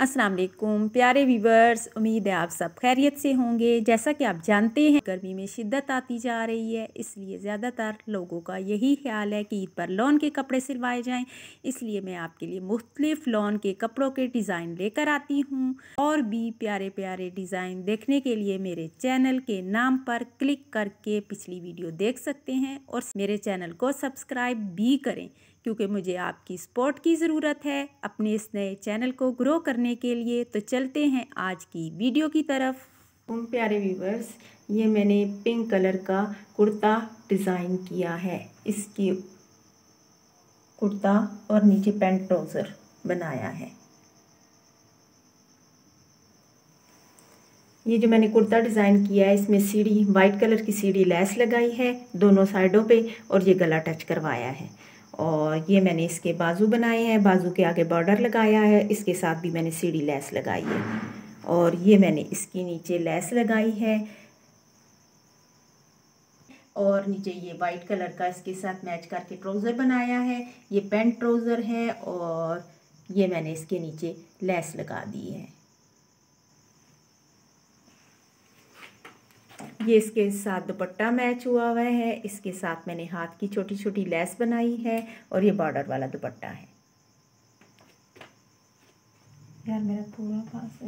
अस्सलाम वालेकुम प्यारे वीवर्स उम्मीद है आप सब खैरियत से होंगे जैसा कि आप जानते हैं गर्मी में शिद्दत आती जा रही है इसलिए ज़्यादातर लोगों का यही ख्याल है कि ईद पर लॉन के कपड़े सिलवाए जाएं इसलिए मैं आपके लिए मुख्तलिफ़ लॉन के कपड़ों के डिज़ाइन लेकर आती हूँ और भी प्यारे प्यारे डिज़ाइन देखने के लिए मेरे चैनल के नाम पर क्लिक करके पिछली वीडियो देख सकते हैं और मेरे चैनल को सब्सक्राइब भी करें क्योंकि मुझे आपकी सपोर्ट की ज़रूरत है अपने इस नए चैनल को ग्रो करने के लिए तो चलते हैं आज की वीडियो की तरफ उन प्यारे व्यूवर्स ये मैंने पिंक कलर का कुर्ता डिज़ाइन किया है इसकी कुर्ता और नीचे पेंट ट्राउज़र बनाया है ये जो मैंने कुर्ता डिज़ाइन किया है इसमें सीढ़ी वाइट कलर की सीढ़ी लैस लगाई है दोनों साइडों पे और ये गला टच करवाया है और ये मैंने इसके बाजू बनाए हैं बाजू के आगे बॉर्डर लगाया है इसके साथ भी मैंने सीढ़ी लैस लगाई है और ये मैंने इसके नीचे लैस लगाई है और नीचे ये वाइट कलर का इसके साथ मैच करके ट्राउज़र बनाया है ये पेंट ट्राउज़र है और ये मैंने इसके नीचे लैस लगा दी है ये इसके साथ दुपट्टा मैच हुआ हुआ है इसके साथ मैंने हाथ की छोटी छोटी लेस बनाई है और ये बॉर्डर वाला दुपट्टा है यार मेरा पूरा पास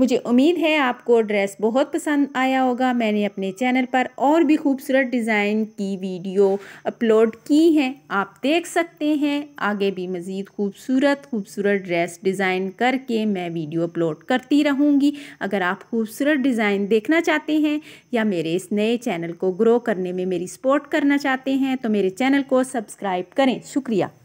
मुझे उम्मीद है आपको ड्रेस बहुत पसंद आया होगा मैंने अपने चैनल पर और भी खूबसूरत डिज़ाइन की वीडियो अपलोड की हैं आप देख सकते हैं आगे भी मज़ीद खूबसूरत खूबसूरत ड्रेस डिज़ाइन करके मैं वीडियो अपलोड करती रहूँगी अगर आप खूबसूरत डिज़ाइन देखना चाहते हैं या मेरे इस नए चैनल को ग्रो करने में मेरी सपोर्ट करना चाहते हैं तो मेरे चैनल को सब्सक्राइब करें शुक्रिया